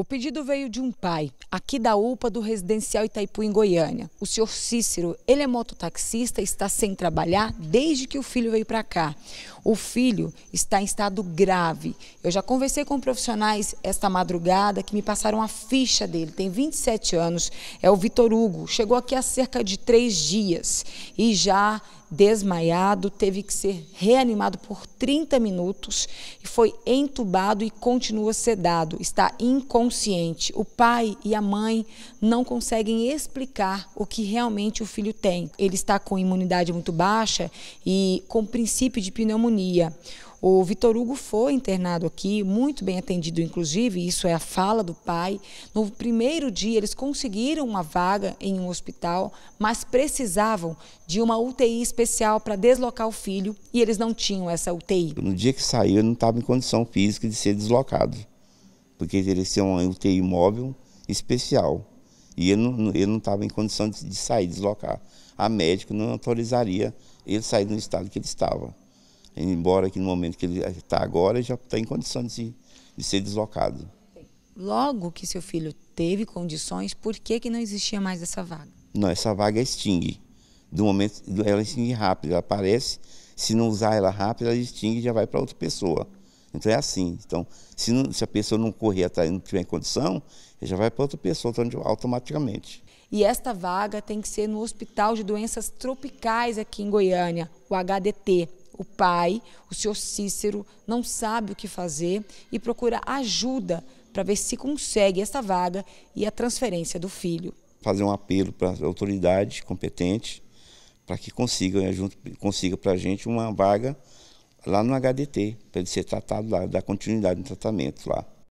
O pedido veio de um pai, aqui da UPA do residencial Itaipu, em Goiânia. O senhor Cícero, ele é mototaxista, está sem trabalhar desde que o filho veio para cá. O filho está em estado grave. Eu já conversei com profissionais esta madrugada que me passaram a ficha dele. Tem 27 anos, é o Vitor Hugo. Chegou aqui há cerca de três dias e já desmaiado, teve que ser reanimado por 30 minutos e foi entubado e continua sedado, está inconsciente. O pai e a mãe não conseguem explicar o que realmente o filho tem. Ele está com imunidade muito baixa e com princípio de pneumonia. O Vitor Hugo foi internado aqui, muito bem atendido, inclusive, isso é a fala do pai. No primeiro dia, eles conseguiram uma vaga em um hospital, mas precisavam de uma UTI especial para deslocar o filho e eles não tinham essa UTI. No dia que saiu, eu não estava em condição física de ser deslocado, porque ele ser uma UTI móvel especial. E eu não estava em condição de, de sair, deslocar. A médica não autorizaria ele sair do estado que ele estava. Embora que no momento que ele está agora, ele já está em condições de, de ser deslocado. Logo que seu filho teve condições, por que, que não existia mais essa vaga? Não, essa vaga extingue. É Do momento, ela extingue é rápido, ela aparece, se não usar ela rápido, ela extingue é e já vai para outra pessoa. Então é assim. Então, se, não, se a pessoa não correr atrás, não tiver condição, já vai para outra pessoa então, automaticamente. E esta vaga tem que ser no Hospital de Doenças Tropicais aqui em Goiânia, o HDT o pai, o senhor Cícero, não sabe o que fazer e procura ajuda para ver se consegue essa vaga e a transferência do filho. Fazer um apelo para a autoridade competente para que consiga, né, consiga para a gente uma vaga lá no HDT, para ele ser tratado lá, dar continuidade no tratamento lá.